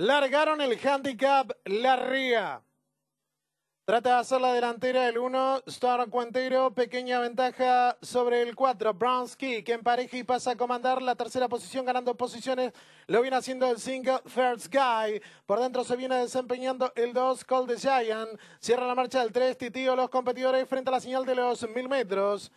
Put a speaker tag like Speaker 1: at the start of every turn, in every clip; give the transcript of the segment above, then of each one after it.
Speaker 1: Largaron el handicap La Ría. Trata de hacer la delantera el 1, Star Cuentero, pequeña ventaja sobre el 4, Brownsky, que empareja y pasa a comandar la tercera posición, ganando posiciones, lo viene haciendo el 5, First Guy, por dentro se viene desempeñando el 2, Cold Giant, cierra la marcha el 3, Titío, los competidores frente a la señal de los 1000 metros.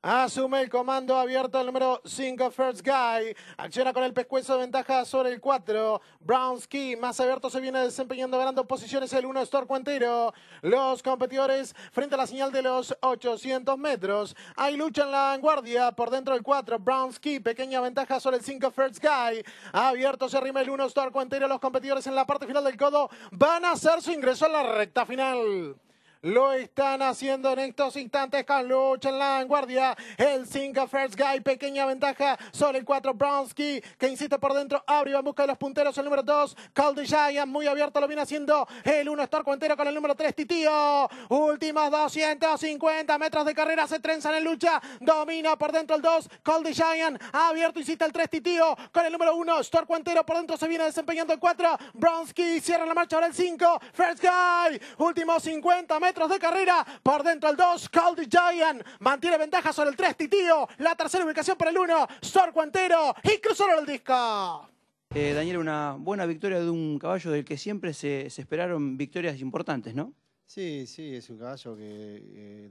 Speaker 1: Asume el comando abierto el número 5, First Guy. Acciona con el pescuezo de ventaja sobre el 4. Brownski, más abierto, se viene desempeñando, ganando posiciones el 1, Store Entero, Los competidores frente a la señal de los 800 metros. Hay lucha en la vanguardia por dentro del 4. Brownski, pequeña ventaja sobre el 5, First Guy. Abierto se arrima el 1, Store Entero, Los competidores en la parte final del codo van a hacer su ingreso a la recta final. Lo están haciendo en estos instantes con lucha en la vanguardia El single first guy, pequeña ventaja sobre el 4 Bronsky, que insiste por dentro. Abre en busca de los punteros. El número 2, the Giant, muy abierto, lo viene haciendo el 1 Storco entero con el número 3, Titío. Últimos 250 metros de carrera se trenzan en lucha. Domina por dentro el 2, the Giant. Abierto, insiste el 3, Titío. Con el número 1, Storco entero por dentro se viene desempeñando el 4. Bronsky cierra la marcha ahora el 5, first guy. Últimos 50 metros metros de carrera. Por dentro el 2, Caldi Giant. Mantiene ventaja sobre el 3, Titío. La tercera ubicación para el 1, Sor Cuantero. Y cruzaron el disco.
Speaker 2: Eh, Daniel, una buena victoria de un caballo del que siempre se, esperaron victorias importantes, ¿no?
Speaker 3: Sí, sí, es un caballo que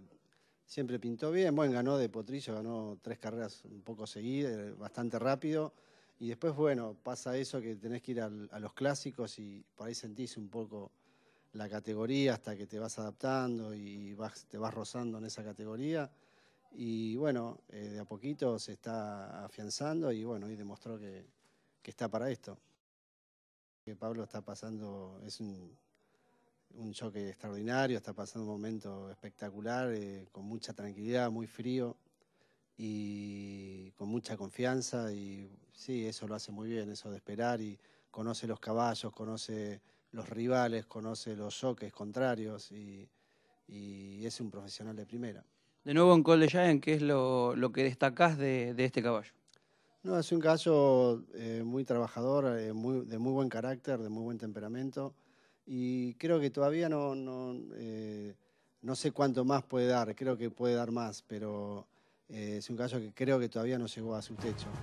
Speaker 3: siempre pintó bien. Bueno, ganó de potrillo, ganó tres carreras un poco seguidas, bastante rápido. Y después, bueno, pasa eso que tenés que ir a los clásicos y por ahí sentís un poco la categoría hasta que te vas adaptando y te vas rozando en esa categoría. Y bueno, eh, de a poquito se está afianzando y bueno, y demostró que, está para esto. Que Pablo está pasando, es un, choque extraordinario, está pasando un momento espectacular, eh, con mucha tranquilidad, muy frío y con mucha confianza y sí, eso lo hace muy bien, eso de esperar y conoce los caballos, conoce los rivales, conoce los choques contrarios y, es un profesional de primera.
Speaker 2: De nuevo en Col de ¿qué es lo, que destacás de, este caballo?
Speaker 3: No, es un caballo eh, muy trabajador, eh, de muy buen carácter, de muy buen temperamento y creo que todavía no, no, eh, no sé cuánto más puede dar, creo que puede dar más, pero es un caballo que creo que todavía no llegó a su techo.